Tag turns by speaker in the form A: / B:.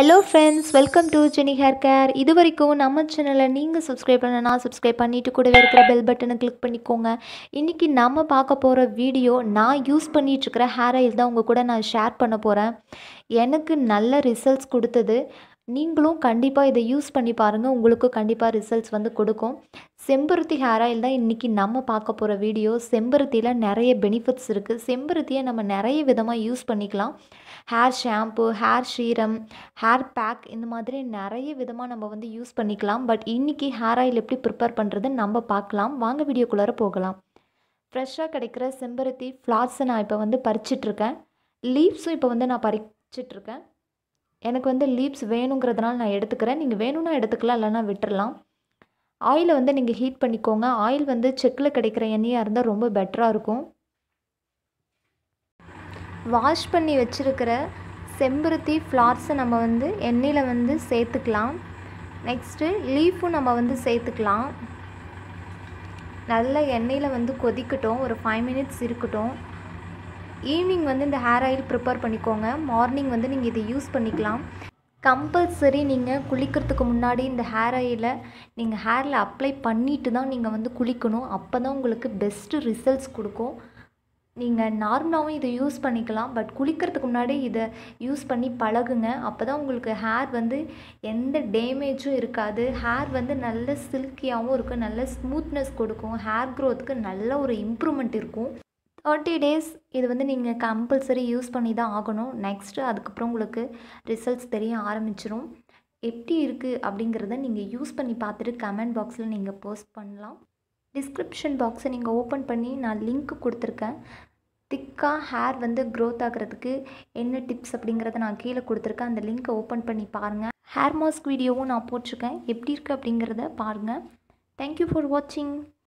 A: hello friends welcome to Jeni hair care இது வரைக்கும் நம்ம சேனலை நீங்கள் சப்ஸ்கிரைப் பண்ணனா சப்ஸ்கிரைப் பண்ணிட்டு கூடவே இருக்கிற பெல் பட்டனை கிளிக் பண்ணிக்கோங்க இன்றைக்கி நம்ம பார்க்க போகிற வீடியோ நான் யூஸ் பண்ணிகிட்ருக்கிற ஹேர் ஆயில் தான் உங்கள் கூட நான் ஷேர் பண்ண போகிறேன் எனக்கு நல்ல ரிசல்ட்ஸ் கொடுத்தது நீங்களும் கண்டிப்பாக இதை யூஸ் பண்ணி பாருங்கள் உங்களுக்கும் கண்டிப்பாக ரிசல்ட்ஸ் வந்து கொடுக்கும் செம்பருத்தி ஹேர் ஆயில் தான் இன்றைக்கி நம்ம பார்க்க போகிற வீடியோ செம்பருத்தியில் நிறைய பெனிஃபிட்ஸ் இருக்குது செம்பருத்தியை நம்ம நிறைய விதமாக யூஸ் பண்ணிக்கலாம் hair shampoo hair serum hair pack இந்த மாதிரி நிறைய விதமாக நம்ம வந்து யூஸ் பண்ணிக்கலாம் பட் இன்றைக்கி ஹேர் ஆயில் எப்படி ப்ரிப்பேர் பண்ணுறதுன்னு நம்ம பார்க்கலாம் வாங்க வீடியோக்குள்ளார போகலாம் ஃப்ரெஷ்ஷாக கிடைக்கிற செம்பருத்தி ஃப்ளாட்ஸை நான் இப்போ வந்து பறிச்சிட்ருக்கேன் லீவ்ஸும் இப்போ வந்து நான் பறிச்சிட்ருக்கேன் எனக்கு வந்து லீப்ஸ் வேணுங்கிறதுனால நான் எடுத்துக்கிறேன் நீங்கள் வேணும்னா எடுத்துக்கலாம் இல்லைனா விட்டுடலாம் ஆயிலை வந்து நீங்கள் ஹீட் பண்ணிக்கோங்க ஆயில் வந்து செக்கில் கிடைக்கிற எண்ணெயாக இருந்தால் ரொம்ப பெட்டராக இருக்கும் வாஷ் பண்ணி வச்சுருக்கிற செம்பருத்தி ஃப்ளார்ஸை நம்ம வந்து எண்ணெயில் வந்து சேர்த்துக்கலாம் நெக்ஸ்ட்டு லீஃபும் நம்ம வந்து சேர்த்துக்கலாம் நல்ல எண்ணெயில் வந்து கொதிக்கட்டும் ஒரு ஃபைவ் மினிட்ஸ் இருக்கட்டும் ஈவினிங் வந்து இந்த ஹேர் ஆயில் ப்ரிப்பேர் பண்ணிக்கோங்க மார்னிங் வந்து நீங்கள் இதை யூஸ் பண்ணிக்கலாம் கம்பல்சரி நீங்கள் குளிக்கிறதுக்கு முன்னாடி இந்த ஹேர் ஆயிலை நீங்கள் ஹேரில் அப்ளை பண்ணிவிட்டு தான் நீங்கள் வந்து குளிக்கணும் அப்போ தான் உங்களுக்கு பெஸ்ட்டு ரிசல்ட்ஸ் கொடுக்கும் நீங்கள் நார்மலாகவும் இதை யூஸ் பண்ணிக்கலாம் பட் குளிக்கிறதுக்கு முன்னாடி இதை யூஸ் பண்ணி பழகுங்க அப்போ தான் உங்களுக்கு ஹேர் வந்து எந்த டேமேஜும் இருக்காது ஹேர் வந்து நல்ல சில்கியாகவும் இருக்கும் நல்ல ஸ்மூத்னஸ் கொடுக்கும் ஹேர் க்ரோத்துக்கு நல்ல ஒரு இம்ப்ரூவ்மெண்ட் இருக்கும் தேர்ட்டி டேஸ் இது வந்து நீங்கள் கம்பல்சரி யூஸ் பண்ணி தான் ஆகணும் நெக்ஸ்ட்டு அதுக்கப்புறம் உங்களுக்கு ரிசல்ட்ஸ் தெரிய ஆரம்பிச்சிடும் எப்படி இருக்குது அப்படிங்கிறத நீங்கள் யூஸ் பண்ணி பார்த்துட்டு கமெண்ட் பாக்ஸில் நீங்கள் போஸ்ட் பண்ணலாம் டிஸ்கிரிப்ஷன் பாக்ஸை நீங்கள் ஓப்பன் பண்ணி நான் லிங்க் கொடுத்துருக்கேன் திக்காக ஹேர் வந்து க்ரோத் ஆகிறதுக்கு என்ன டிப்ஸ் அப்படிங்கிறத நான் கீழே கொடுத்துருக்கேன் அந்த லிங்க்கை ஓப்பன் பண்ணி பாருங்கள் ஹேர் மாஸ்க் வீடியோவும் நான் போட்டிருக்கேன் எப்படி இருக்குது அப்படிங்கிறத பாருங்கள் தேங்க்யூ ஃபார் வாட்சிங்